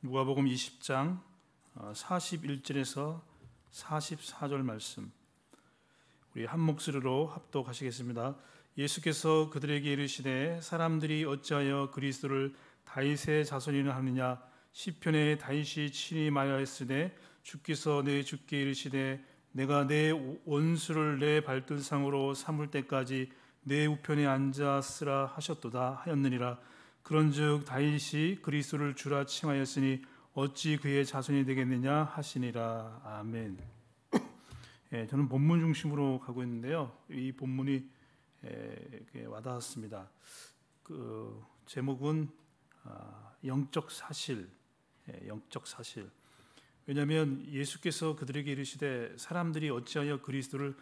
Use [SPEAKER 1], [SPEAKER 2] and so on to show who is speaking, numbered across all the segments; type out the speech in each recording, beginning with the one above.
[SPEAKER 1] 누가복음 20장 41절에서 44절 말씀 우리 한 목소리로 합독하시겠습니다. 예수께서 그들에게 이르시되 사람들이 어찌하여 그리스도를 다윗의 자손이라 하느냐 시편에 다윗이 친히 말하였으되 주께서 내 주께 이르시되 내가 내 원수를 내 발등상으로 삼을 때까지 내 우편에 앉았으라 하셨도다 하였느니라 그런즉 다윗이 그리스도를 주라 칭하였으니 어찌 그의 자손이 되겠느냐 하시니라 아멘. 예, 저는 본문 중심으로 가고 있는데요. 이 본문이 예, 와닿았습니다. 그 제목은 아, 영적 사실, 예, 영적 사실. 왜냐하면 예수께서 그들에게 이르시되 사람들이 어찌하여 그리스도를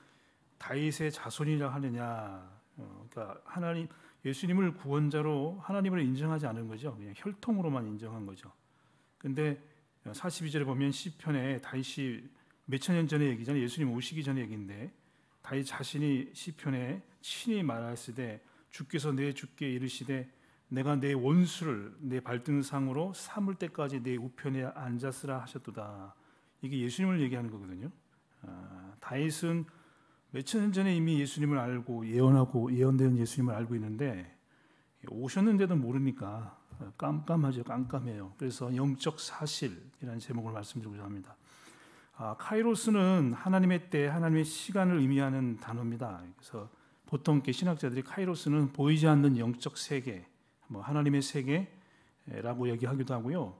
[SPEAKER 1] 다윗의 자손이라 하느냐. 어, 그러니까 하나님 예수님을 구원자로 하나님을 인정하지 않은 거죠. 그냥 혈통으로만 인정한 거죠. 근데 42절에 보면 시편에 다윗이 몇천 년 전의 얘기잖아요. 예수님 오시기 전의 얘기인데 다윗 자신이 시편에 친히 말하시되 주께서 내 주께 이르시되 내가 내 원수를 내 발등상으로 삼을 때까지 내 우편에 앉았으라 하셨도다. 이게 예수님을 얘기하는 거거든요. 아, 다윗은 몇천 년 전에 이미 예수님을 알고 예언하고 예언된 예수님을 알고 있는데 오셨는데도 모르니까 깜깜하죠. 깜깜해요. 그래서 영적 사실이라는 제목을 말씀드리고자 합니다. 아, 카이로스는 하나님의 때, 하나님의 시간을 의미하는 단어입니다. 그래서 보통 신학자들이 카이로스는 보이지 않는 영적 세계, 뭐 하나님의 세계라고 얘기하기도 하고요.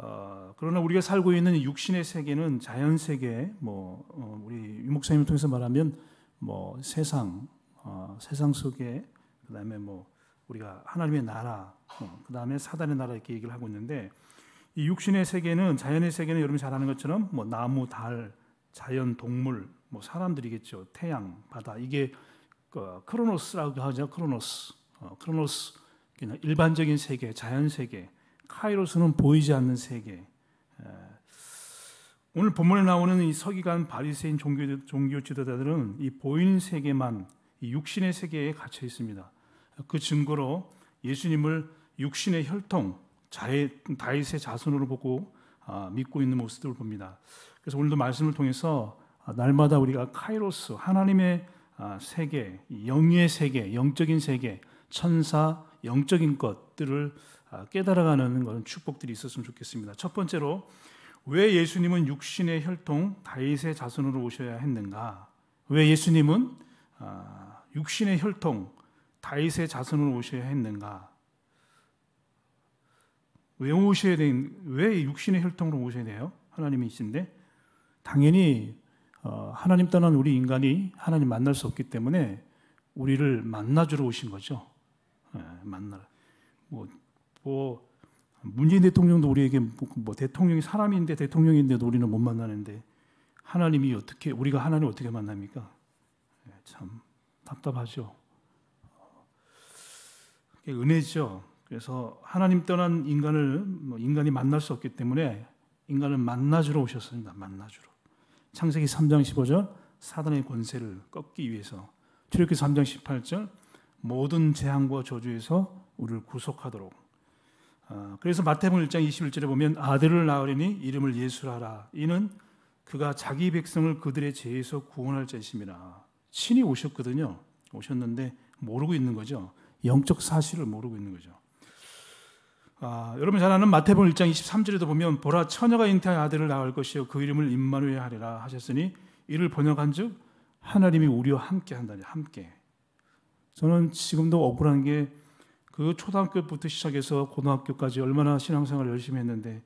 [SPEAKER 1] 어, 그러나 우리가 살고 있는 육신의 세계는 자연 세계, 뭐 어, 우리 유목사님을 통해서 말하면 뭐 세상, 어, 세상 속에 그다음에 뭐 우리가 하나님의 나라, 어, 그다음에 사단의 나라 이렇게 얘기를 하고 있는데 이 육신의 세계는 자연의 세계는 여러분 잘 아는 것처럼 뭐 나무, 달, 자연, 동물, 뭐 사람들이겠죠, 태양, 바다 이게 그 크로노스라고 하죠, 크로노스, 어, 크로노스 그냥 일반적인 세계, 자연 세계. 카이로스는 보이지 않는 세계. 오늘 본문에 나오는 이 서기관 바리새인 종교, 종교 지도자들은 이 보이는 세계만 이 육신의 세계에 갇혀 있습니다. 그 증거로 예수님을 육신의 혈통, 자의, 다윗의 자손으로 보고 아, 믿고 있는 모습들을 봅니다. 그래서 오늘도 말씀을 통해서 아, 날마다 우리가 카이로스 하나님의 아, 세계, 영의 세계, 영적인 세계, 천사, 영적인 것들을 아, 깨달아가는 그런 축복들이 있었으면 좋겠습니다. 첫 번째로 왜 예수님은 육신의 혈통 다윗의 자손으로 오셔야 했는가? 왜 예수님은 아, 육신의 혈통 다윗의 자손으로 오셔야 했는가? 왜 오셔야 된, 왜 육신의 혈통으로 오셔야 돼요? 하나님이신데? 당연히, 어, 하나님 떠난 우리 인간이 하나님 만날 수 없기 때문에 우리를 만나주러 오신 거죠. 예, 만나. 뭐, 뭐 문재인 대통령도 우리에게 뭐, 뭐 대통령이 사람인데 대통령인데도 우리는 못 만나는데 하나님이 어떻게 우리가 하나님 어떻게 만납니까? 예, 참 답답하죠. 어, 은혜죠. 그래서 하나님 떠난 인간을 뭐 인간이 만날 수 없기 때문에 인간을 만나주러 오셨습니다. 만나주러. 창세기 3장 15절 사단의 권세를 꺾기 위해서 출애굽기 3장 18절 모든 재앙과 저주에서 우리를 구속하도록 아, 그래서 마태복음 1장 21절에 보면 아들을 낳으려니 이름을 예수라라 이는 그가 자기 백성을 그들의 죄에서 구원할 자이십니다. 신이 오셨거든요. 오셨는데 모르고 있는 거죠. 영적 사실을 모르고 있는 거죠. 아, 여러분 잘 아는 마태복음 1장 23절에도 보면 보라 처녀가 잉태한 아들을 낳을 것이요 그 이름을 임마누엘 하리라 하셨으니 이를 번역한즉 하나님이 우리와 함께 한다니 함께. 저는 지금도 억울한 게그 초등학교부터 시작해서 고등학교까지 얼마나 신앙생활을 열심히 했는데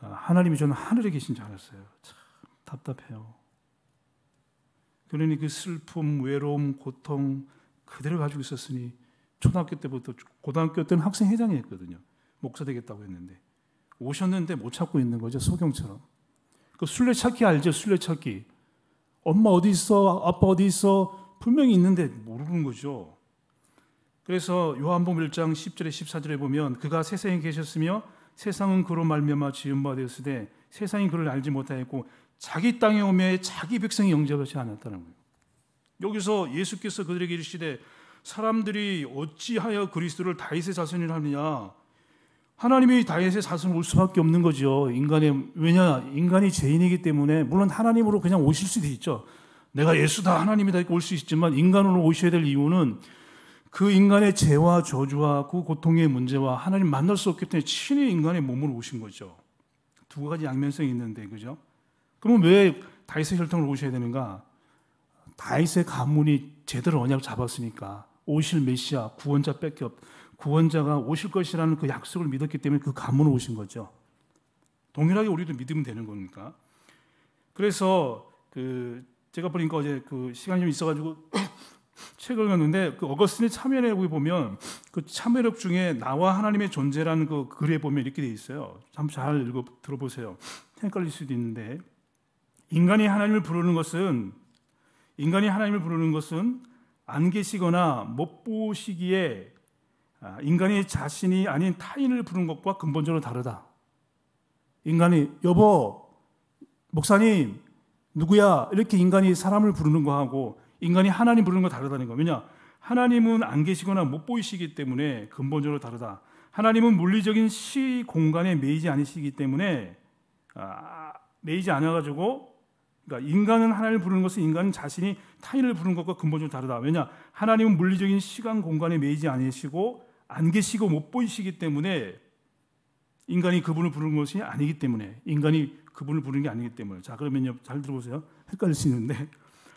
[SPEAKER 1] 아, 하나님이 저는 하늘에 계신 줄 알았어요. 참 답답해요. 그러니 그 슬픔, 외로움, 고통 그대로 가지고 있었으니 초등학교 때부터 고등학교 때는 학생 회장이 했거든요. 목사 되겠다고 했는데 오셨는데 못 찾고 있는 거죠. 소경처럼. 그 술래찾기 알죠? 술래찾기. 엄마 어디 있어? 아빠 어디 있어? 분명히 있는데 모르는 거죠. 그래서 요한복음 1장 10절에 14절에 보면 그가 세상에 계셨으며 세상은 그로 말미암아 지은 바 되었으되 세상이 그를 알지 못하였고 자기 땅에 오매 자기 백성이 영접하지 않았다는 거예요. 여기서 예수께서 그들에게 이르시되 사람들이 어찌하여 그리스도를 다윗의 자손이라 하느냐 하나님이 다윗의 자손을 올 수밖에 없는 거죠. 인간의 왜냐 인간이 죄인이기 때문에 물론 하나님으로 그냥 오실 수도 있죠. 내가 예수다 하나님이다 이렇게 올 수 있지만 인간으로 오셔야 될 이유는 그 인간의 죄와 저주와 그 고통의 문제와 하나님 만날 수 없기 때문에 친히 인간의 몸으로 오신 거죠. 두 가지 양면성이 있는데 그죠? 그러면 왜 다윗의 혈통을 오셔야 되는가? 다윗의 가문이 제대로 언약 을 잡았으니까 오실 메시아 구원자 뺏겨 없, 구원자가 오실 것이라는 그 약속을 믿었기 때문에 그 가문으로 오신 거죠. 동일하게 우리도 믿으면 되는 겁니까? 그래서 그 제가 보니까 어제 그 시간이 좀 있어가지고 책을 읽었는데 그 어거스틴의 참여력에 보면 그 참여력 중에 나와 하나님의 존재라는 그 글에 보면 이렇게 돼 있어요. 한번 잘 읽어 들어보세요. 헷갈릴 수도 있는데 인간이 하나님을 부르는 것은 인간이 하나님을 부르는 것은 안 계시거나 못 보시기에 아, 인간이 자신이 아닌 타인을 부른 것과 근본적으로 다르다. 인간이 여보 목사님 누구야 이렇게 인간이 사람을 부르는 거하고 인간이 하나님 부르는 거 다르다는 거. 왜냐? 하나님은 안 계시거나 못 보이시기 때문에 근본적으로 다르다. 하나님은 물리적인 시 공간에 매이지 않으시기 때문에 아, 매이지 않아 가지고 그러니까 인간은 하나님을 부르는 것은 인간은 자신이 타인을 부르는 것과 근본적으로 다르다. 왜냐? 하나님은 물리적인 시간 공간에 매이지 않으시고 안 계시고 못 보이시기 때문에 인간이 그분을 부르는 것이 아니기 때문에 인간이 그분을 부르는 게 아니기 때문에 자 그러면요 잘 들어보세요 헷갈릴 수 있는데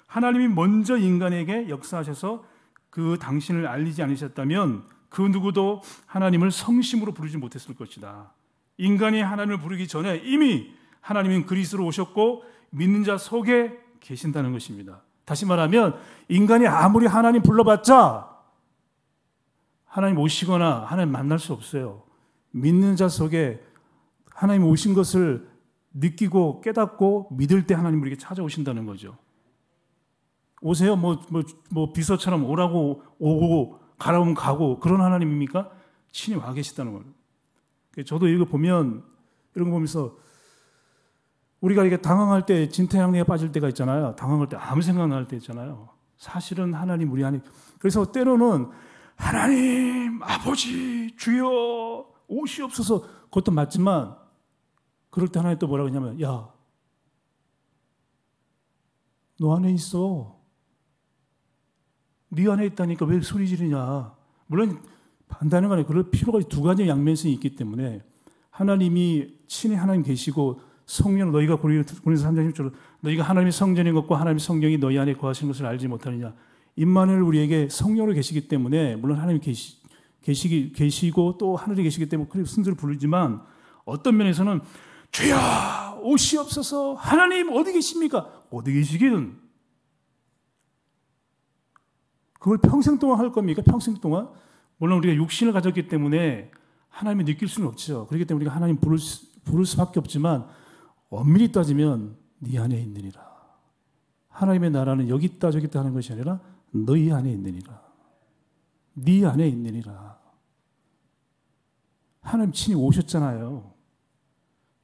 [SPEAKER 1] 하나님이 먼저 인간에게 역사하셔서 그 당신을 알리지 않으셨다면 그 누구도 하나님을 성심으로 부르지 못했을 것이다. 인간이 하나님을 부르기 전에 이미 하나님은 그리스로 오셨고 믿는 자 속에 계신다는 것입니다. 다시 말하면 인간이 아무리 하나님 불러봤자 하나님 오시거나 하나님 만날 수 없어요. 믿는 자 속에 하나님 오신 것을 느끼고 깨닫고 믿을 때 하나님 우리에게 찾아오신다는 거죠. 오세요. 뭐, 뭐, 뭐 비서처럼 오라고 오고 가라면 가고 그런 하나님입니까? 신이 와 계시다는 거예요. 그러니까 저도 이거 보면 이런 거 보면서 우리가 이게 당황할 때 진태양리에 빠질 때가 있잖아요. 당황할 때 아무 생각 안때 있잖아요. 사실은 하나님 우리 하나님. 그래서 때로는 하나님 아버지 주여 옷이 없어서 그것도 맞지만 그럴 때 하나님 또 뭐라 그러냐면 야 너 안에 있어. 네 안에 있다니까 왜 소리 지르냐. 물론 반다는 거 그럴 필요가 두 가지 양면성이 있기 때문에 하나님이 친히 하나님 계시고 성령 너희가 고린도서 3장 1절 너희가 하나님의 성전인 것과 하나님의 성령이 너희 안에 거하시는 것을 알지 못하느냐 임마누 우리에게 성령으로 계시기 때문에 물론 하나님 계시 계시 계시고 또 하늘에 계시기 때문에 그렇게 순서를 부르지만 어떤 면에서는 주여 오시옵소서 하나님 어디 계십니까 어디 계시기는 그걸 평생 동안 할 겁니까? 평생 동안? 물론 우리가 육신을 가졌기 때문에 하나님을 느낄 수는 없죠. 그렇기 때문에 우리가 하나님 부를, 수, 부를 수밖에 없지만 엄밀히 따지면 네 안에 있느니라. 하나님의 나라는 여기 있다 저기 있다 하는 것이 아니라 너희 안에 있느니라. 네 안에 있느니라. 하나님 친히 오셨잖아요.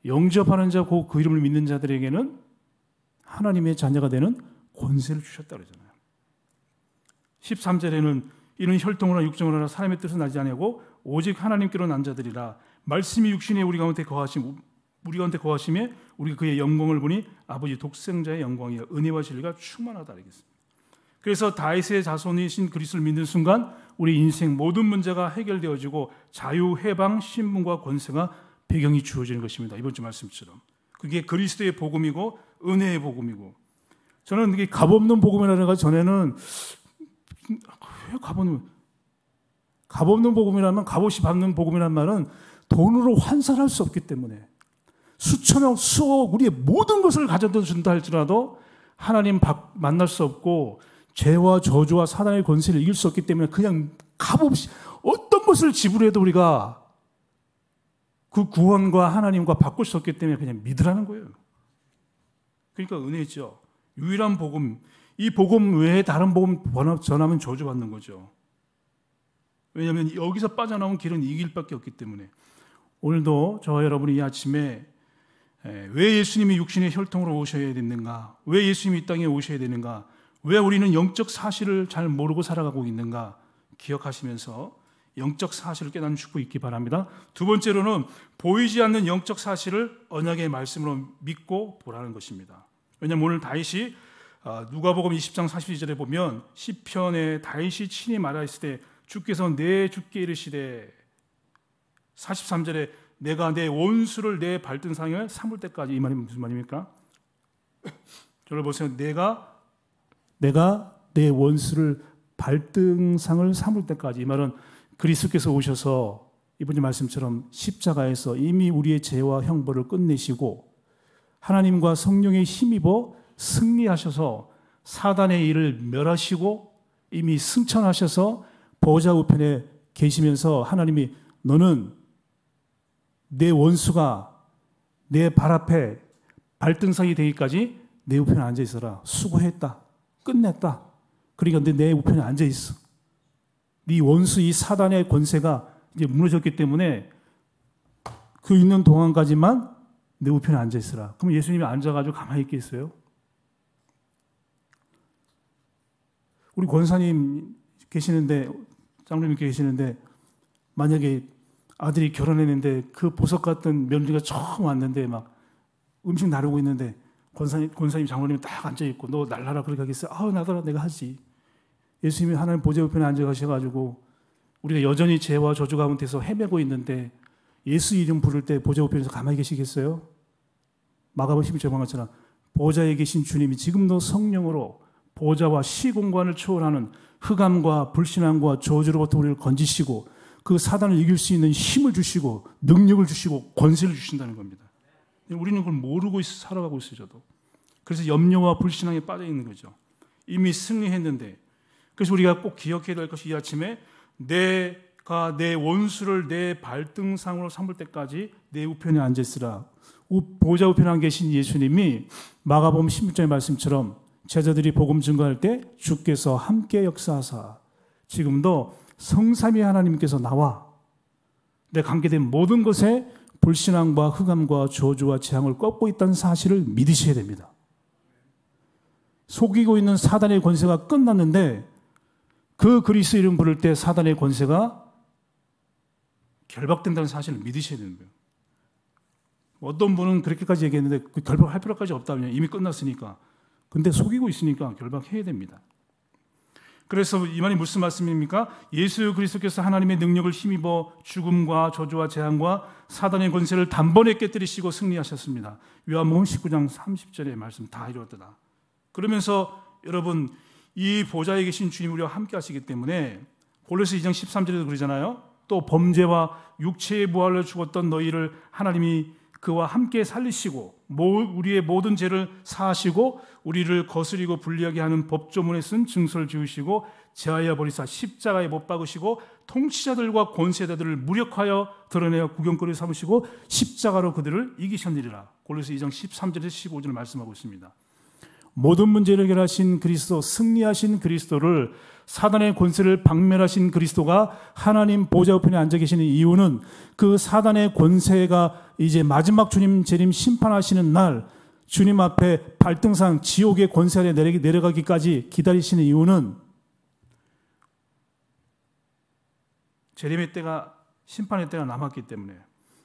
[SPEAKER 1] 영접하는 자, 곧 그 이름을 믿는 자들에게는 하나님의 자녀가 되는 권세를 주셨다 그러잖아요. 13절에는 이는 혈통으로나 육정으로나 사람의 뜻은 나지 아니하고 오직 하나님께로 난 자들이라 말씀이 육신에 우리 가운데 거하심 우리 가운데 거하심에 우리가 그의 영광을 보니 아버지 독생자의 영광이여 은혜와 진리가 충만하다 알겠습니다. 그래서 다윗의 자손이신 그리스도를 믿는 순간 우리 인생 모든 문제가 해결되어지고 자유, 해방, 신분과 권세가 배경이 주어지는 것입니다. 이번 주 말씀처럼 그게 그리스도의 복음이고 은혜의 복음이고 저는 이게 값없는 복음이라는 것 전에는 왜 값없는 값없는 복음이라면 값없이 받는 복음이란 말은 돈으로 환산할 수 없기 때문에 수천억 수억 우리의 모든 것을 가져다 준다 할지라도 하나님 만날 수 없고 죄와 저주와 사단의 권세를 이길 수 없기 때문에 그냥 값없이 어떤 것을 지불해도 우리가 그 구원과 하나님과 바꿀 수 없기 때문에 그냥 믿으라는 거예요. 그러니까 은혜죠. 유일한 복음, 이 복음 외에 다른 복음 전하면 저주받는 거죠. 왜냐하면 여기서 빠져나온 길은 이 길밖에 없기 때문에 오늘도 저와 여러분이 이 아침에 왜 예수님이 육신의 혈통으로 오셔야 되는가? 왜 예수님이 이 땅에 오셔야 되는가? 왜 우리는 영적 사실을 잘 모르고 살아가고 있는가? 기억하시면서 영적 사실을 깨닫는 축복 있기 바랍니다. 두 번째로는 보이지 않는 영적 사실을 언약의 말씀으로 믿고 보라는 것입니다. 왜냐하면 오늘 다윗이 아, 누가복음 20장 42절에 보면 시편에 다윗이 친히 말하였을 때 주께서 내 주께 이르시되 43절에 내가 내 원수를 내 발등상에 삼을 때까지 이 말이 무슨 말입니까? 저를 보세요. 내가 내가 내 원수를 발등상을 삼을 때까지 이 말은 그리스께서 오셔서 이분의 말씀처럼 십자가에서 이미 우리의 죄와 형벌을 끝내시고 하나님과 성령의 힘입어 승리하셔서 사단의 일을 멸하시고 이미 승천하셔서 보좌 우편에 계시면서 하나님이 너는 내 원수가 내 발 앞에 발등상이 되기까지 내 우편에 앉아 있어라. 수고했다. 끝냈다. 그러니까 내 우편에 앉아 있어. 네 원수 이 사단의 권세가 이제 무너졌기 때문에 그 있는 동안까지만 내 우편에 앉아 있으라. 그럼 예수님이 앉아가지고 가만히 있겠어요? 우리 권사님 계시는데 장로님 계시는데 만약에 아들이 결혼했는데 그 보석 같은 며느리가 처음 왔는데 막 음식 나르고 있는데 권사님, 권사님 장로님 딱 앉아 있고 너 날라라 그렇게 하겠어? 아우 나더라 내가 하지. 예수님이 하나님 보좌 우편에 앉아 가셔가지고 우리가 여전히 죄와 저주 가운데서 헤매고 있는데 예수 이름 부를 때 보좌 우편에서 가만히 계시겠어요? 마가복음 11절 말처럼 보좌에 계신 주님이 지금 도 성령으로 보좌와 시공간을 초월하는 흑암과 불신앙과 저주로부터 우리를 건지시고 그 사단을 이길 수 있는 힘을 주시고 능력을 주시고 권세를 주신다는 겁니다. 우리는 그걸 모르고 있어 살아가고 있어 저도. 그래서 염려와 불신앙에 빠져 있는 거죠. 이미 승리했는데. 그래서 우리가 꼭 기억해야 될 것이 이 아침에 내가 내 원수를 내 발등상으로 삼을 때까지 내 우편에 앉아 있으라. 보좌 우편에 계신 예수님이 마가복음 16장의 말씀처럼 제자들이 복음 증거할 때 주께서 함께 역사하사 지금도 성삼위 하나님께서 나와 내 관계된 모든 것에 불신앙과 흑암과 저주와 재앙을 꺾고 있다는 사실을 믿으셔야 됩니다. 속이고 있는 사단의 권세가 끝났는데 그 그리스 이름 부를 때 사단의 권세가 결박된다는 사실을 믿으셔야 되는 거 어떤 분은 그렇게까지 얘기했는데 그 결박할 필요까지 없다면 이미 끝났으니까 근데 속이고 있으니까 결박해야 됩니다. 그래서 이만이 무슨 말씀입니까? 예수 그리스도께서 하나님의 능력을 힘입어 죽음과 저주와 재앙과 사단의 권세를 단번에 깨뜨리시고 승리하셨습니다. 요한복음 19장 30절의 말씀 다 이루었다. 그러면서 여러분 이 보좌에 계신 주님 우리와 함께 하시기 때문에 골로새 2장 13절에도 그러잖아요. 또 범죄와 육체의 부활로 죽었던 너희를 하나님이 그와 함께 살리시고 우리의 모든 죄를 사하시고 우리를 거스리고 불리하게 하는 법조문에 쓴 증서를 지으시고 제하여 버리사 십자가에 못 박으시고 통치자들과 권세자들을 무력하여 드러내어 구경거리 삼으시고 십자가로 그들을 이기셨느리라 골로새 2장 13절에서 15절 말씀하고 있습니다. 모든 문제를 해결하신 그리스도, 승리하신 그리스도를 사단의 권세를 박멸하신 그리스도가 하나님 보좌 우편에 앉아 계시는 이유는 그 사단의 권세가 이제 마지막 주님 재림 심판하시는 날 주님 앞에 발등상 지옥의 권세 아래 내려가기까지 기다리시는 이유는 재림의 때가 심판의 때가 남았기 때문에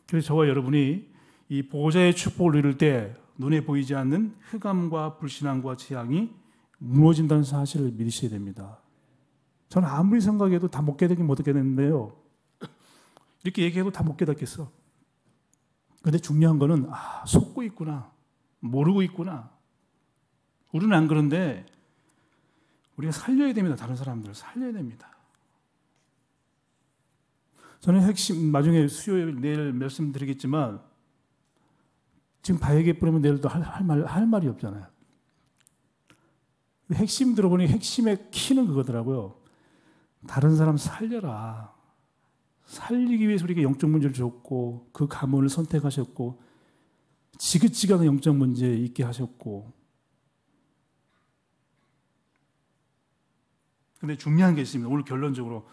[SPEAKER 1] 그래서 저와 여러분이 이 보호자의 축복을 누릴 때 눈에 보이지 않는 흑암과 불신앙과 재앙이 무너진다는 사실을 믿으셔야 됩니다. 저는 아무리 생각해도 다 못 깨닫긴 못 깨닫는데요. 이렇게 얘기해도 다 못 깨닫겠어. 근데 중요한 거는 아, 속고 있구나. 모르고 있구나. 우리는 안 그런데 우리가 살려야 됩니다. 다른 사람들을 살려야 됩니다. 저는 핵심 나중에 수요일 내일 말씀드리겠지만 지금 바에게 뿌리면 내일도 할말할 할 말이 없잖아요. 핵심 들어보니 핵심의 키는 그거더라고요. 다른 사람 살려라. 살리기 위해서 우리가 영적 문제를 줬고 그 가문을 선택하셨고 지긋지긋한 영적 문제 있게 하셨고 근데 중요한 게 있습니다. 오늘 결론적으로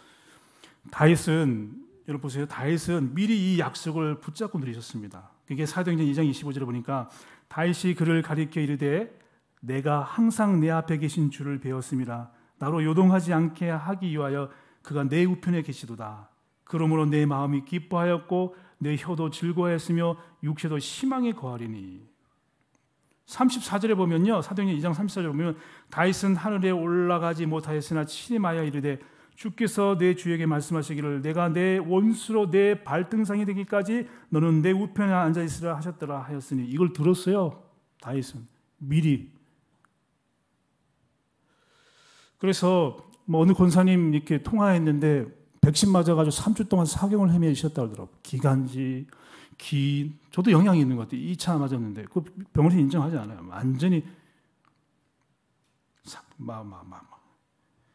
[SPEAKER 1] 다윗은 여러분 보세요. 다윗은 미리 이 약속을 붙잡고 누리셨습니다. 그게 사도행전 2장 25절에 보니까 다윗이 그를 가리켜 이르되 내가 항상 내 앞에 계신 주를 배웠습니다. 나로 요동하지 않게 하기 위하여 그가 내 우편에 계시도다. 그러므로 내 마음이 기뻐하였고 내 혀도 즐거워했으며 육체도 희망에 거하리니 34절에 보면요. 사도행전 2장 34절에 보면 다윗은 하늘에 올라가지 못하였으나 친히마여 이르되 주께서 내 주에게 말씀하시기를 내가 내 원수로 내 발등상이 되기까지 너는 내 우편에 앉아 있으라 하셨더라 하였으니 이걸 들었어요. 다윗은 미리 그래서 뭐 어느 권사님 이렇게 통화했는데 백신 맞아가지고 3주 동안 사경을 헤매셨다 그러더라고. 기간지, 기, 저도 영향이 있는 것 같아요. 2차 맞았는데. 그병원에 인정하지 않아요. 완전히, 마, 마, 마, 마.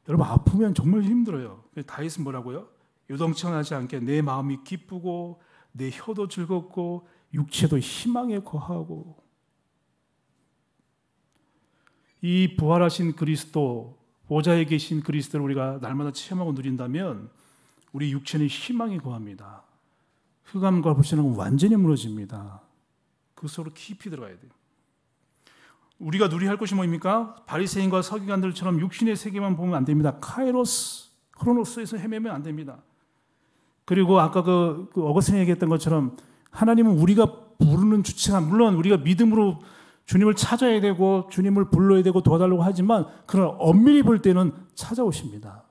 [SPEAKER 1] 여러분, 아프면 정말 힘들어요. 다윗은 뭐라고요? 요동치하지 않게 내 마음이 기쁘고, 내 혀도 즐겁고, 육체도 희망에 거하고, 이 부활하신 그리스도, 보좌에 계신 그리스도를 우리가 날마다 체험하고 누린다면 우리 육체는 희망이 고합니다. 흑암과 불신은 완전히 무너집니다. 그 속으로 깊이 들어가야 돼요. 우리가 누리할 것이 뭡니까? 바리새인과 서기관들처럼 육신의 세계만 보면 안 됩니다. 카이로스, 크로노스에서 헤매면 안 됩니다. 그리고 아까 그, 그어거스 얘기했던 것처럼 하나님은 우리가 부르는 주체가 물론 우리가 믿음으로 주님을 찾아야 되고 주님을 불러야 되고 도와달라고 하지만 그러 엄밀히 볼 때는 찾아오십니다.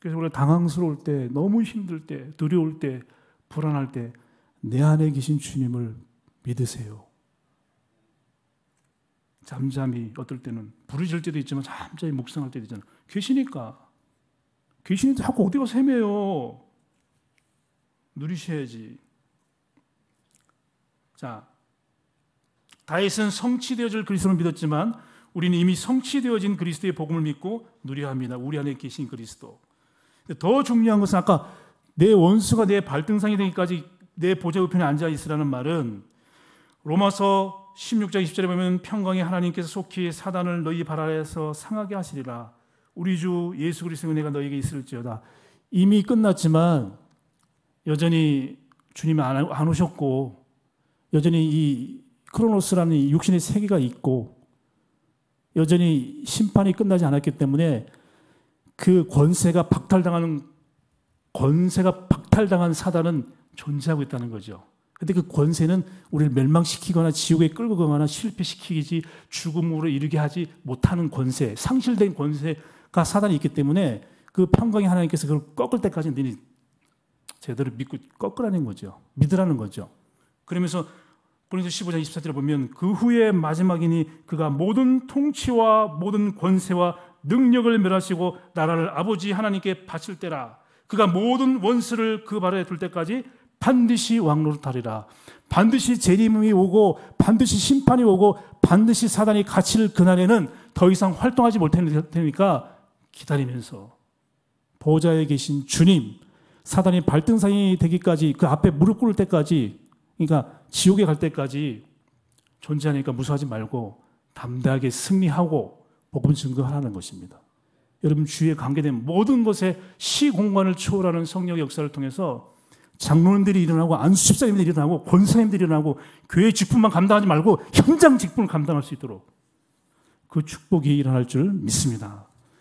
[SPEAKER 1] 그래서 우리가 당황스러울 때, 너무 힘들 때, 두려울 때, 불안할 때, 내 안에 계신 주님을 믿으세요. 잠잠히 어떨 때는 부르질 때도 있지만 잠잠히 묵상할 때도 있잖아 계시니까. 계시니 자꾸 어디 가서 헤요 누리셔야지. 자, 다윗은 성취되어질 그리스도를 믿었지만 우리는 이미 성취되어진 그리스도의 복음을 믿고 누려 합니다. 우리 안에 계신 그리스도. 더 중요한 것은 아까 내 원수가 내 발등상이 되기까지 내 보좌 우편에 앉아 있으라는 말은 로마서 16장 20절에 보면 평강의 하나님께서 속히 사단을 너희 발 아래에서 상하게 하시리라 우리 주 예수 그리스도의 은혜가 너희에게 있을지어다 이미 끝났지만 여전히 주님 이안 오셨고 여전히 이 크로노스라는 육신의 세계가 있고 여전히 심판이 끝나지 않았기 때문에 그 권세가 박탈당하는 권세가 박탈당한 사단은 존재하고 있다는 거죠. 근데 그 권세는 우리를 멸망시키거나 지옥에 끌고 가거나 실패시키지 죽음으로 이르게 하지 못하는 권세, 상실된 권세가 사단이 있기 때문에 그 평강의 하나님께서 그걸 꺾을 때까지 너희 제대로 믿고 꺾으라는 거죠. 믿으라는 거죠. 그러면서 고린도 15장 24절에 보면 그 후에 마지막이니 그가 모든 통치와 모든 권세와 능력을 멸하시고 나라를 아버지 하나님께 바칠 때라. 그가 모든 원수를 그 발에 둘 때까지 반드시 왕로릇하리라 반드시 재림이 오고 반드시 심판이 오고 반드시 사단이 갇힐 그날에는 더 이상 활동하지 못할 테니까 기다리면서 보좌에 계신 주님 사단이 발등상이 되기까지 그 앞에 무릎 꿇을 때까지 그러니까 지옥에 갈 때까지 존재하니까 무서워하지 말고 담대하게 승리하고 복음 증거하라는 것입니다. 여러분 주위에 관계된 모든 것에 시공간을 초월하는 성령 역사를 통해서 장로님들이 일어나고 안수집사님들이 일어나고 권사님들이 일어나고 교회 직분만 감당하지 말고 현장 직분을 감당할 수 있도록 그 축복이 일어날 줄 믿습니다.